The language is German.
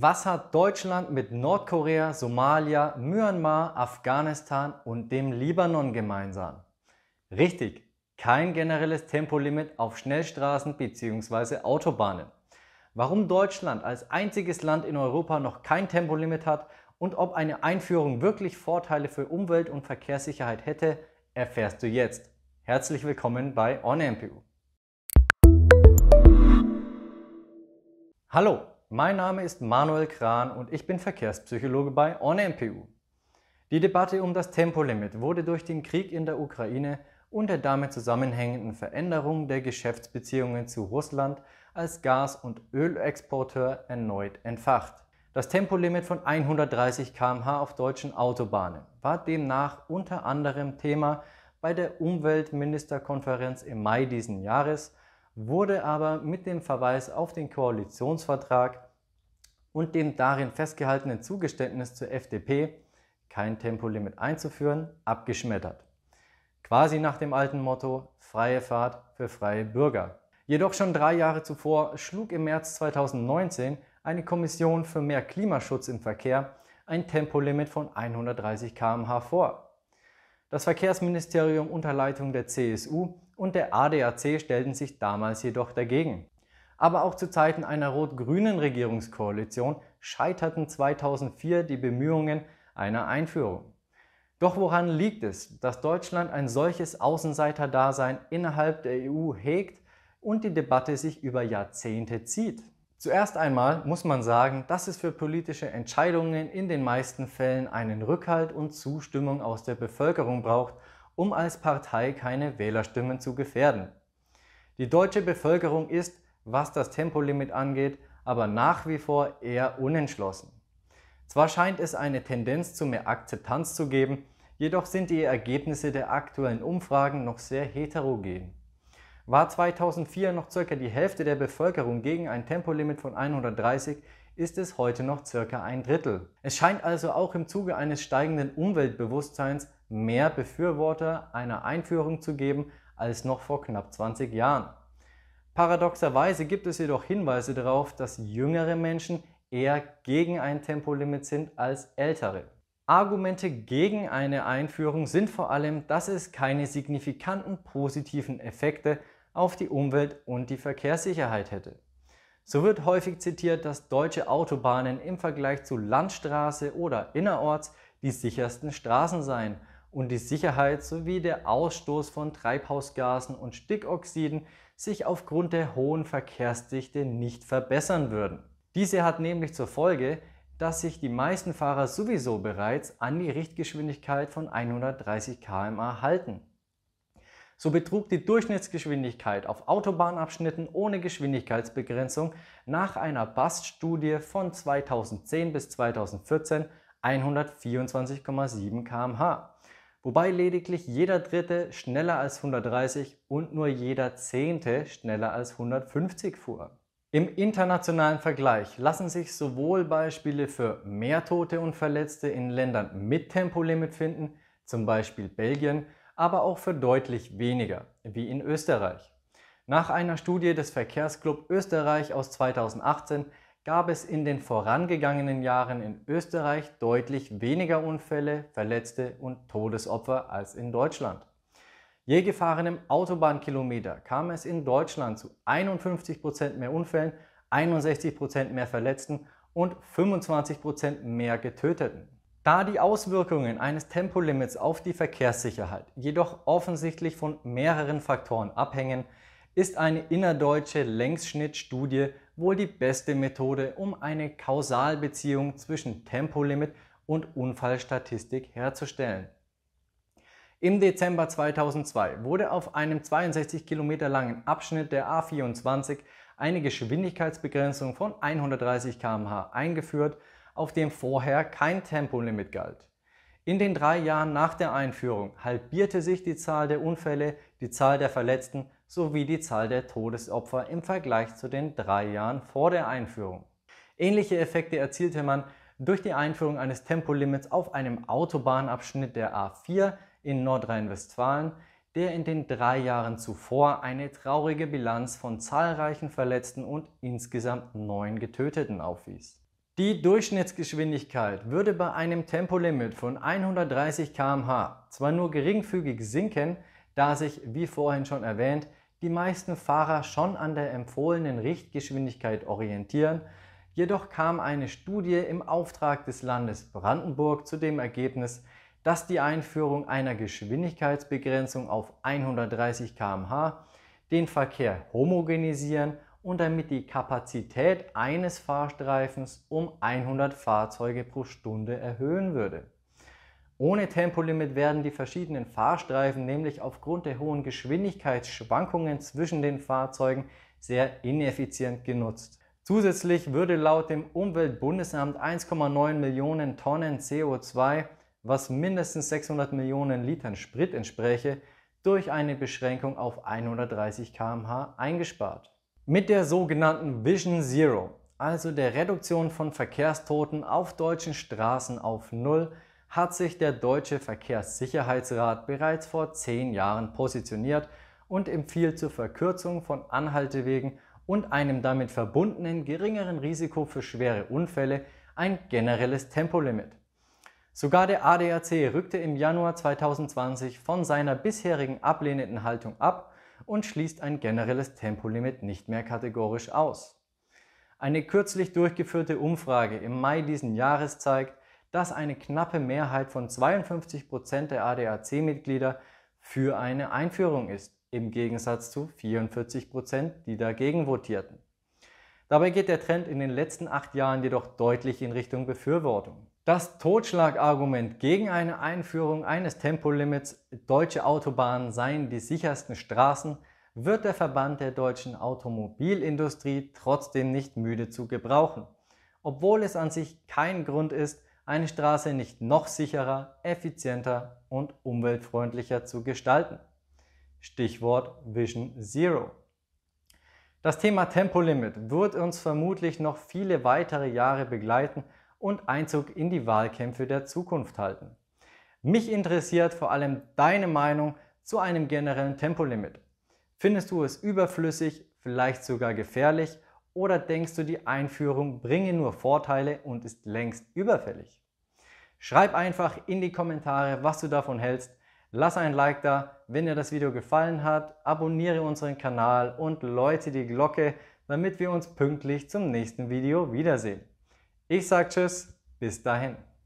Was hat Deutschland mit Nordkorea, Somalia, Myanmar, Afghanistan und dem Libanon gemeinsam? Richtig, kein generelles Tempolimit auf Schnellstraßen bzw. Autobahnen. Warum Deutschland als einziges Land in Europa noch kein Tempolimit hat und ob eine Einführung wirklich Vorteile für Umwelt und Verkehrssicherheit hätte, erfährst du jetzt. Herzlich willkommen bei OnMPU. Hallo, mein Name ist Manuel Kran und ich bin Verkehrspsychologe bei OnMPU. Die Debatte um das Tempolimit wurde durch den Krieg in der Ukraine und der damit zusammenhängenden Veränderung der Geschäftsbeziehungen zu Russland als Gas- und Ölexporteur erneut entfacht. Das Tempolimit von 130 km/h auf deutschen Autobahnen war demnach unter anderem Thema bei der Umweltministerkonferenz im Mai diesen Jahres wurde aber mit dem Verweis auf den Koalitionsvertrag und dem darin festgehaltenen Zugeständnis zur FDP, kein Tempolimit einzuführen, abgeschmettert. Quasi nach dem alten Motto freie Fahrt für freie Bürger. Jedoch schon drei Jahre zuvor schlug im März 2019 eine Kommission für mehr Klimaschutz im Verkehr ein Tempolimit von 130 km/h vor. Das Verkehrsministerium unter Leitung der CSU und der ADAC stellten sich damals jedoch dagegen. Aber auch zu Zeiten einer rot-grünen Regierungskoalition scheiterten 2004 die Bemühungen einer Einführung. Doch woran liegt es, dass Deutschland ein solches Außenseiterdasein innerhalb der EU hegt und die Debatte sich über Jahrzehnte zieht? Zuerst einmal muss man sagen, dass es für politische Entscheidungen in den meisten Fällen einen Rückhalt und Zustimmung aus der Bevölkerung braucht um als Partei keine Wählerstimmen zu gefährden. Die deutsche Bevölkerung ist, was das Tempolimit angeht, aber nach wie vor eher unentschlossen. Zwar scheint es eine Tendenz zu mehr Akzeptanz zu geben, jedoch sind die Ergebnisse der aktuellen Umfragen noch sehr heterogen. War 2004 noch ca. die Hälfte der Bevölkerung gegen ein Tempolimit von 130, ist es heute noch ca. ein Drittel. Es scheint also auch im Zuge eines steigenden Umweltbewusstseins mehr Befürworter einer Einführung zu geben als noch vor knapp 20 Jahren. Paradoxerweise gibt es jedoch Hinweise darauf, dass jüngere Menschen eher gegen ein Tempolimit sind als ältere. Argumente gegen eine Einführung sind vor allem, dass es keine signifikanten positiven Effekte auf die Umwelt und die Verkehrssicherheit hätte. So wird häufig zitiert, dass deutsche Autobahnen im Vergleich zu Landstraße oder innerorts die sichersten Straßen seien und die Sicherheit sowie der Ausstoß von Treibhausgasen und Stickoxiden sich aufgrund der hohen Verkehrsdichte nicht verbessern würden. Diese hat nämlich zur Folge, dass sich die meisten Fahrer sowieso bereits an die Richtgeschwindigkeit von 130 km/h halten. So betrug die Durchschnittsgeschwindigkeit auf Autobahnabschnitten ohne Geschwindigkeitsbegrenzung nach einer BAST-Studie von 2010 bis 2014 124,7 km/h wobei lediglich jeder dritte schneller als 130 und nur jeder zehnte schneller als 150 fuhr. Im internationalen Vergleich lassen sich sowohl Beispiele für mehr Tote und Verletzte in Ländern mit Tempolimit finden, zum Beispiel Belgien, aber auch für deutlich weniger, wie in Österreich. Nach einer Studie des Verkehrsclub Österreich aus 2018 gab es in den vorangegangenen Jahren in Österreich deutlich weniger Unfälle, Verletzte und Todesopfer als in Deutschland. Je gefahrenem Autobahnkilometer kam es in Deutschland zu 51% mehr Unfällen, 61% mehr Verletzten und 25% mehr Getöteten. Da die Auswirkungen eines Tempolimits auf die Verkehrssicherheit jedoch offensichtlich von mehreren Faktoren abhängen, ist eine innerdeutsche Längsschnittstudie wohl die beste Methode, um eine Kausalbeziehung zwischen Tempolimit und Unfallstatistik herzustellen. Im Dezember 2002 wurde auf einem 62 km langen Abschnitt der A24 eine Geschwindigkeitsbegrenzung von 130 km/h eingeführt, auf dem vorher kein Tempolimit galt. In den drei Jahren nach der Einführung halbierte sich die Zahl der Unfälle, die Zahl der Verletzten sowie die Zahl der Todesopfer im Vergleich zu den drei Jahren vor der Einführung. Ähnliche Effekte erzielte man durch die Einführung eines Tempolimits auf einem Autobahnabschnitt der A4 in Nordrhein-Westfalen, der in den drei Jahren zuvor eine traurige Bilanz von zahlreichen Verletzten und insgesamt neun Getöteten aufwies. Die Durchschnittsgeschwindigkeit würde bei einem Tempolimit von 130 km/h zwar nur geringfügig sinken, da sich, wie vorhin schon erwähnt, die meisten Fahrer schon an der empfohlenen Richtgeschwindigkeit orientieren, jedoch kam eine Studie im Auftrag des Landes Brandenburg zu dem Ergebnis, dass die Einführung einer Geschwindigkeitsbegrenzung auf 130 km/h den Verkehr homogenisieren und damit die Kapazität eines Fahrstreifens um 100 Fahrzeuge pro Stunde erhöhen würde. Ohne Tempolimit werden die verschiedenen Fahrstreifen nämlich aufgrund der hohen Geschwindigkeitsschwankungen zwischen den Fahrzeugen sehr ineffizient genutzt. Zusätzlich würde laut dem Umweltbundesamt 1,9 Millionen Tonnen CO2, was mindestens 600 Millionen Litern Sprit entspräche, durch eine Beschränkung auf 130 km/h eingespart. Mit der sogenannten Vision Zero, also der Reduktion von Verkehrstoten auf deutschen Straßen auf Null, hat sich der Deutsche Verkehrssicherheitsrat bereits vor zehn Jahren positioniert und empfiehlt zur Verkürzung von Anhaltewegen und einem damit verbundenen geringeren Risiko für schwere Unfälle ein generelles Tempolimit. Sogar der ADAC rückte im Januar 2020 von seiner bisherigen ablehnenden Haltung ab und schließt ein generelles Tempolimit nicht mehr kategorisch aus. Eine kürzlich durchgeführte Umfrage im Mai diesen Jahres zeigt, dass eine knappe Mehrheit von 52 Prozent der ADAC-Mitglieder für eine Einführung ist, im Gegensatz zu 44 Prozent, die dagegen votierten. Dabei geht der Trend in den letzten acht Jahren jedoch deutlich in Richtung Befürwortung. Das Totschlagargument gegen eine Einführung eines Tempolimits, deutsche Autobahnen seien die sichersten Straßen, wird der Verband der deutschen Automobilindustrie trotzdem nicht müde zu gebrauchen, obwohl es an sich kein Grund ist, eine Straße nicht noch sicherer, effizienter und umweltfreundlicher zu gestalten. Stichwort Vision Zero. Das Thema Tempolimit wird uns vermutlich noch viele weitere Jahre begleiten und Einzug in die Wahlkämpfe der Zukunft halten. Mich interessiert vor allem deine Meinung zu einem generellen Tempolimit. Findest du es überflüssig, vielleicht sogar gefährlich oder denkst du, die Einführung bringe nur Vorteile und ist längst überfällig? Schreib einfach in die Kommentare, was du davon hältst. Lass ein Like da, wenn dir das Video gefallen hat. Abonniere unseren Kanal und läute die Glocke, damit wir uns pünktlich zum nächsten Video wiedersehen. Ich sage Tschüss, bis dahin.